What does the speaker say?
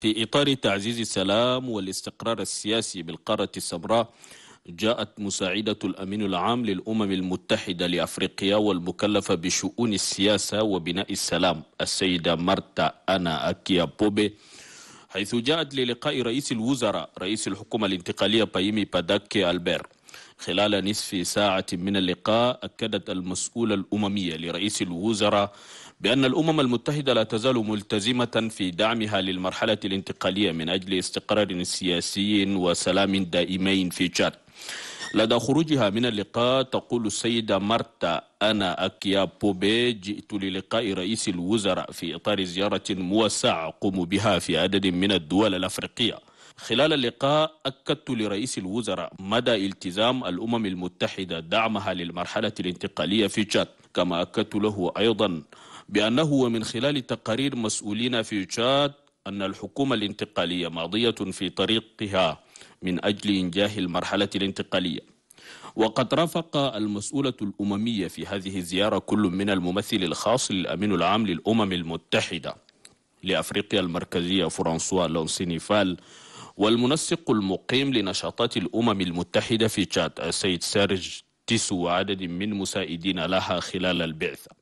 في إطار تعزيز السلام والاستقرار السياسي بالقارة السمراء جاءت مساعدة الأمين العام للأمم المتحدة لأفريقيا والمكلفة بشؤون السياسة وبناء السلام السيدة مارتا أنا أكيا بوبي حيث جاءت للقاء رئيس الوزراء رئيس الحكومة الانتقالية بايمي باداكي ألبير خلال نصف ساعة من اللقاء أكدت المسؤولة الأممية لرئيس الوزراء بأن الأمم المتحدة لا تزال ملتزمة في دعمها للمرحلة الانتقالية من أجل استقرار سياسي وسلام دائمين في تشاد لدى خروجها من اللقاء تقول السيدة مارتا أنا أكيا بوبي جئت للقاء رئيس الوزراء في إطار زيارة موسعة أقوم بها في عدد من الدول الأفريقية خلال اللقاء أكدت لرئيس الوزراء مدى التزام الأمم المتحدة دعمها للمرحلة الانتقالية في تشاد كما أكدت له أيضا بأنه ومن خلال تقارير مسؤولين في تشاد أن الحكومة الانتقالية ماضية في طريقها من أجل إنجاح المرحلة الانتقالية وقد رافق المسؤولة الأممية في هذه الزيارة كل من الممثل الخاص للأمين العام للأمم المتحدة لأفريقيا المركزية فرانسوا لونسينيفال والمنسق المقيم لنشاطات الأمم المتحدة في تشاد السيد سارج تسو عدد من مساعدين لها خلال البعثة